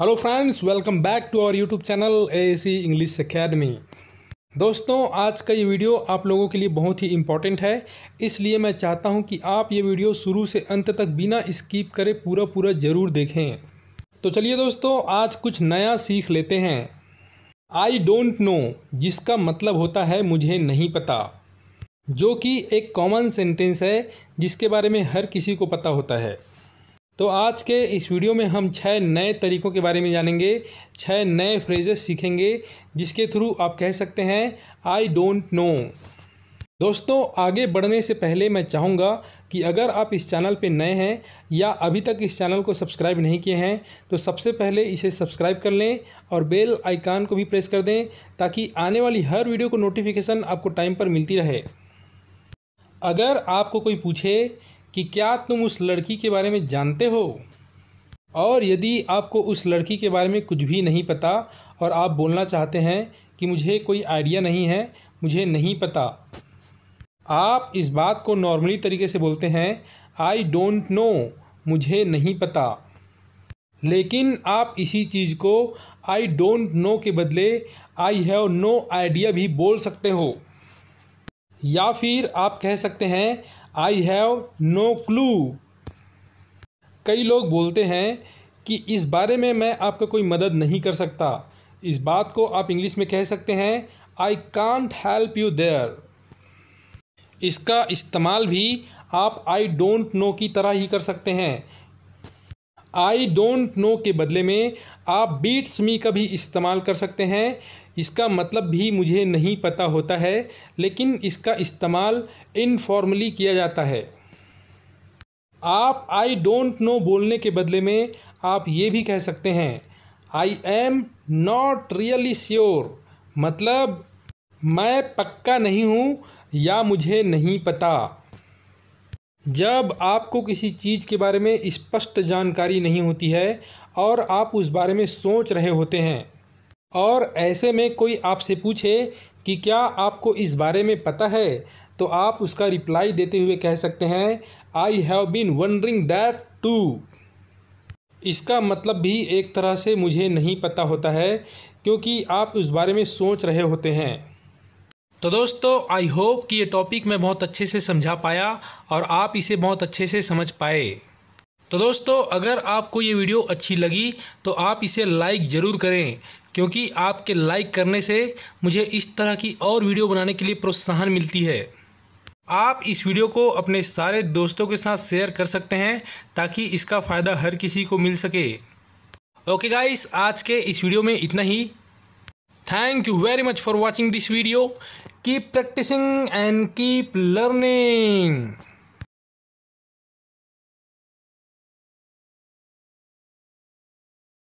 hello friends welcome back to our YouTube channel A C English academy दोस्तों आज का ये वीडियो आप लोगों के लिए बहुत ही इम्पॉर्टेंट है इसलिए मैं चाहता हूँ कि आप ये वीडियो शुरू से अंत तक बिना स्कीप करे पूरा पूरा ज़रूर देखें तो चलिए दोस्तों आज कुछ नया सीख लेते हैं आई डोंट नो जिसका मतलब होता है मुझे नहीं पता जो कि एक कॉमन सेंटेंस है जिसके बारे में हर किसी को पता होता है तो आज के इस वीडियो में हम छः नए तरीक़ों के बारे में जानेंगे छः नए फ्रेजेस सीखेंगे जिसके थ्रू आप कह सकते हैं आई डोंट नो दोस्तों आगे बढ़ने से पहले मैं चाहूँगा कि अगर आप इस चैनल पर नए हैं या अभी तक इस चैनल को सब्सक्राइब नहीं किए हैं तो सबसे पहले इसे सब्सक्राइब कर लें और बेल आइकान को भी प्रेस कर दें ताकि आने वाली हर वीडियो को नोटिफिकेशन आपको टाइम पर मिलती रहे अगर आपको कोई पूछे कि क्या तुम उस लड़की के बारे में जानते हो और यदि आपको उस लड़की के बारे में कुछ भी नहीं पता और आप बोलना चाहते हैं कि मुझे कोई आइडिया नहीं है मुझे नहीं पता आप इस बात को नॉर्मली तरीके से बोलते हैं आई डोंट नो मुझे नहीं पता लेकिन आप इसी चीज़ को आई डोंट नो के बदले आई हैव नो आइडिया भी बोल सकते हो या फिर आप कह सकते हैं आई हैव नो क्लू कई लोग बोलते हैं कि इस बारे में मैं आपका कोई मदद नहीं कर सकता इस बात को आप इंग्लिश में कह सकते हैं I can't help you there इसका इस्तेमाल भी आप आई डोंट नो की तरह ही कर सकते हैं आई डोंट नो के बदले में आप बीट्स मी का भी इस्तेमाल कर सकते हैं इसका मतलब भी मुझे नहीं पता होता है लेकिन इसका इस्तेमाल इनफॉर्मली किया जाता है आप आई डोंट नो बोलने के बदले में आप ये भी कह सकते हैं I am not really sure मतलब मैं पक्का नहीं हूँ या मुझे नहीं पता जब आपको किसी चीज़ के बारे में स्पष्ट जानकारी नहीं होती है और आप उस बारे में सोच रहे होते हैं और ऐसे में कोई आपसे पूछे कि क्या आपको इस बारे में पता है तो आप उसका रिप्लाई देते हुए कह सकते हैं I have been wondering that too इसका मतलब भी एक तरह से मुझे नहीं पता होता है क्योंकि आप उस बारे में सोच रहे होते हैं तो दोस्तों आई होप कि ये टॉपिक मैं बहुत अच्छे से समझा पाया और आप इसे बहुत अच्छे से समझ पाए तो दोस्तों अगर आपको ये वीडियो अच्छी लगी तो आप इसे लाइक ज़रूर करें क्योंकि आपके लाइक करने से मुझे इस तरह की और वीडियो बनाने के लिए प्रोत्साहन मिलती है आप इस वीडियो को अपने सारे दोस्तों के साथ शेयर कर सकते हैं ताकि इसका फ़ायदा हर किसी को मिल सके ओके गाइस आज के इस वीडियो में इतना ही thank you very much for watching this video keep practising and keep learning